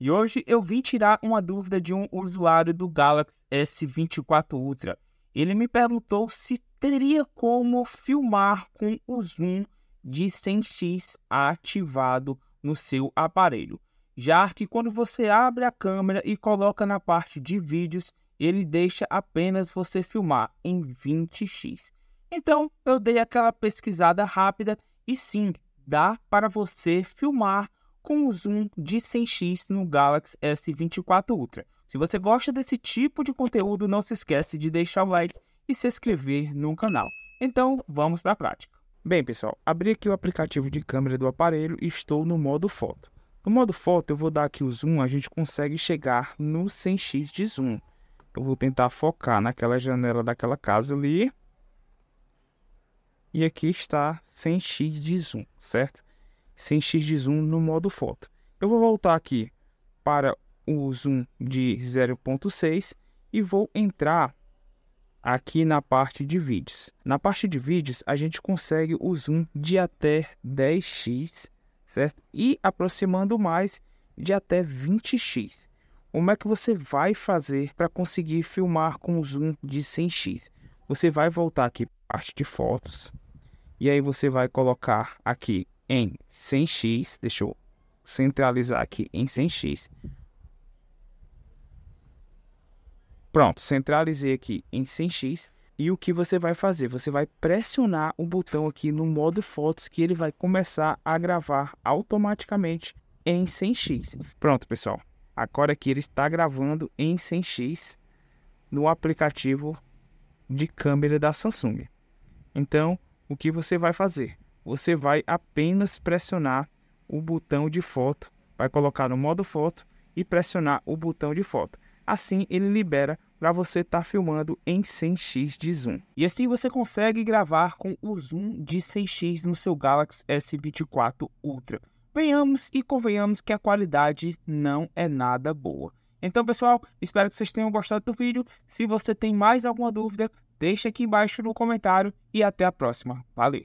E hoje eu vim tirar uma dúvida de um usuário do Galaxy S24 Ultra. Ele me perguntou se teria como filmar com o zoom de 100x ativado no seu aparelho. Já que quando você abre a câmera e coloca na parte de vídeos, ele deixa apenas você filmar em 20x. Então eu dei aquela pesquisada rápida e sim, dá para você filmar com o zoom de 100x no Galaxy S24 Ultra. Se você gosta desse tipo de conteúdo, não se esquece de deixar o like e se inscrever no canal. Então, vamos para a prática. Bem, pessoal, abri aqui o aplicativo de câmera do aparelho e estou no modo foto. No modo foto, eu vou dar aqui o zoom, a gente consegue chegar no 100x de zoom. Eu vou tentar focar naquela janela daquela casa ali. E aqui está 100x de zoom, certo? sem X de zoom no modo foto. Eu vou voltar aqui para o zoom de 0.6 e vou entrar aqui na parte de vídeos. Na parte de vídeos, a gente consegue o zoom de até 10x, certo? E aproximando mais de até 20x. Como é que você vai fazer para conseguir filmar com o zoom de 100x? Você vai voltar aqui parte de fotos e aí você vai colocar aqui em 100x, deixa eu centralizar aqui em 100x. Pronto, centralizei aqui em 100x. E o que você vai fazer? Você vai pressionar o botão aqui no modo fotos que ele vai começar a gravar automaticamente em 100x. Pronto, pessoal. Agora aqui ele está gravando em 100x no aplicativo de câmera da Samsung. Então, o que você vai fazer? você vai apenas pressionar o botão de foto, vai colocar no modo foto e pressionar o botão de foto. Assim ele libera para você estar tá filmando em 100x de zoom. E assim você consegue gravar com o zoom de 100x no seu Galaxy S24 Ultra. Venhamos e convenhamos que a qualidade não é nada boa. Então, pessoal, espero que vocês tenham gostado do vídeo. Se você tem mais alguma dúvida, deixa aqui embaixo no comentário e até a próxima. Valeu!